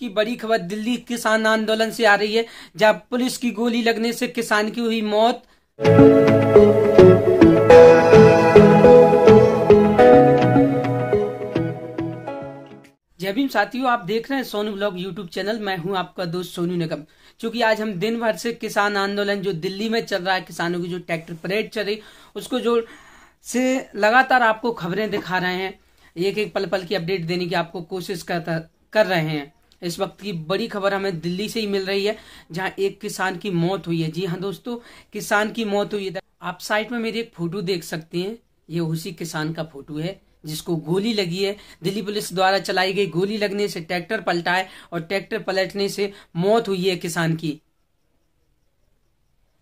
की बड़ी खबर दिल्ली किसान आंदोलन से आ रही है जहां पुलिस की गोली लगने से किसान की हुई मौत जय साथियों आप देख रहे हैं सोनू ब्लॉग यूट्यूब चैनल मैं हूं आपका दोस्त सोनू निगम क्योंकि आज हम दिन भर से किसान आंदोलन जो दिल्ली में चल रहा है किसानों की जो ट्रैक्टर परेड चल रही उसको जो से लगातार आपको खबरें दिखा रहे हैं एक एक पल पल की अपडेट देने की आपको कोशिश कर रहे हैं इस वक्त की बड़ी खबर हमें दिल्ली से ही मिल रही है जहां एक किसान की मौत हुई है जी हाँ दोस्तों किसान की मौत हुई है आप साइट में मेरी एक फोटो देख सकते हैं ये उसी किसान का फोटो है जिसको गोली लगी है दिल्ली पुलिस द्वारा चलाई गई गोली लगने से ट्रैक्टर पलटा है और ट्रैक्टर पलटने से मौत हुई है किसान की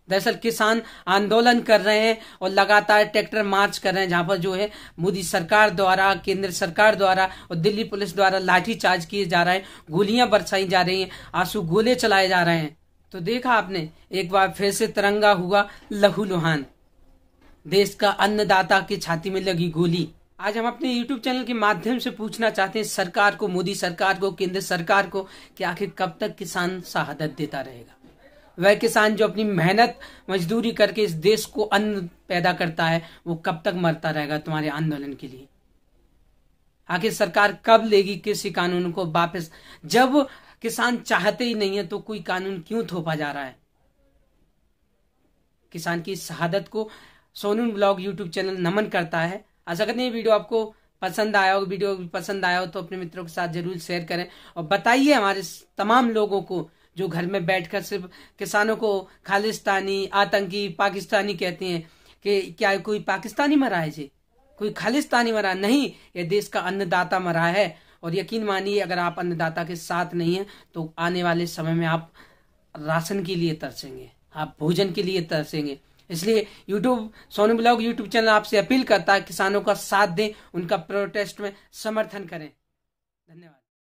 दरअसल किसान आंदोलन कर रहे हैं और लगातार ट्रैक्टर मार्च कर रहे हैं जहां पर जो है मोदी सरकार द्वारा केंद्र सरकार द्वारा और दिल्ली पुलिस द्वारा लाठी चार्ज किए जा रहे हैं गोलियां बरसाई जा रही हैं आंसू गोले चलाए जा रहे हैं तो देखा आपने एक बार फिर से तिरंगा हुआ लहूलुहान देश का अन्नदाता की छाती में लगी गोली आज हम अपने YouTube चैनल के माध्यम से पूछना चाहते हैं सरकार को मोदी सरकार को केंद्र सरकार को कि आखिर कब तक किसान शहादत देता रहेगा वह किसान जो अपनी मेहनत मजदूरी करके इस देश को अन्न पैदा करता है वो कब तक मरता रहेगा तुम्हारे आंदोलन के लिए आखिर सरकार कब लेगी कृषि कानून को वापस जब किसान चाहते ही नहीं है तो कोई कानून क्यों थोपा जा रहा है किसान की शहादत को सोनू ब्लॉग यूट्यूब चैनल नमन करता है आशा करते हैं वीडियो आपको पसंद आया हो वीडियो पसंद आया हो तो अपने मित्रों के साथ जरूर शेयर करें और बताइए हमारे तमाम लोगों को जो घर में बैठकर सिर्फ किसानों को खालिस्तानी आतंकी पाकिस्तानी कहते हैं कि क्या कोई पाकिस्तानी मरा है जी कोई खालिस्तानी मरा नहीं ये देश का अन्नदाता मरा है और यकीन मानिए अगर आप अन्नदाता के साथ नहीं है तो आने वाले समय में आप राशन के लिए तरसेंगे आप भोजन के लिए तरसेंगे इसलिए YouTube Sonu blog YouTube channel आपसे अपील करता है किसानों का साथ दें उनका प्रोटेस्ट में समर्थन करें धन्यवाद